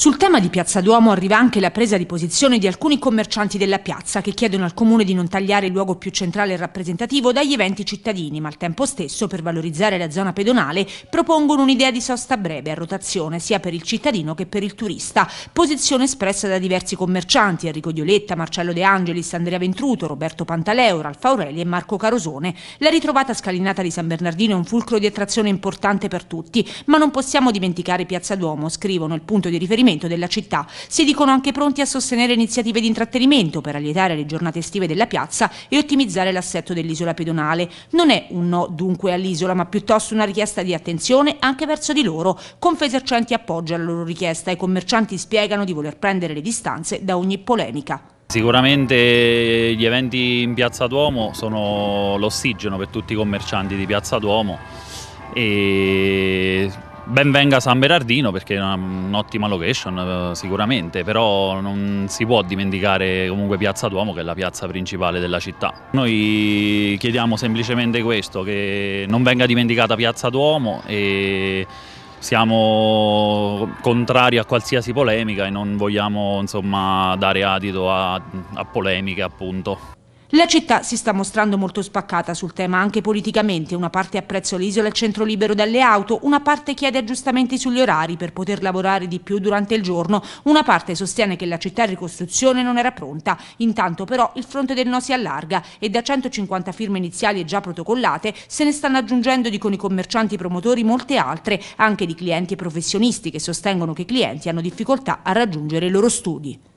Sul tema di Piazza Duomo arriva anche la presa di posizione di alcuni commercianti della piazza che chiedono al comune di non tagliare il luogo più centrale e rappresentativo dagli eventi cittadini, ma al tempo stesso, per valorizzare la zona pedonale, propongono un'idea di sosta breve a rotazione sia per il cittadino che per il turista, posizione espressa da diversi commercianti, Enrico Dioletta, Marcello De Angelis, Andrea Ventruto, Roberto Pantaleo, Ralfa Aureli e Marco Carosone. La ritrovata scalinata di San Bernardino è un fulcro di attrazione importante per tutti, ma non possiamo dimenticare Piazza Duomo, scrivono il punto di riferimento l'affollamento della città. Si dicono anche pronti a sostenere iniziative di intrattenimento per allietare le giornate estive della piazza e ottimizzare l'assetto dell'isola pedonale. Non è un no dunque all'isola, ma piuttosto una richiesta di attenzione anche verso di loro. Confesercenti appoggia la loro richiesta e i commercianti spiegano di voler prendere le distanze da ogni polemica. Sicuramente gli eventi in Piazza Duomo sono l'ossigeno per tutti i commercianti di Piazza Duomo e ben venga San Berardino perché è un'ottima location eh, sicuramente, però non si può dimenticare comunque Piazza Duomo che è la piazza principale della città. Noi chiediamo semplicemente questo, che non venga dimenticata Piazza Duomo e siamo contrari a qualsiasi polemica e non vogliamo insomma, dare adito a, a polemiche appunto. La città si sta mostrando molto spaccata sul tema anche politicamente, una parte apprezza l'isola e il centro libero dalle auto, una parte chiede aggiustamenti sugli orari per poter lavorare di più durante il giorno, una parte sostiene che la città in ricostruzione non era pronta, intanto però il fronte del no si allarga e da 150 firme iniziali e già protocollate se ne stanno aggiungendo di con i commercianti promotori molte altre, anche di clienti e professionisti che sostengono che i clienti hanno difficoltà a raggiungere i loro studi.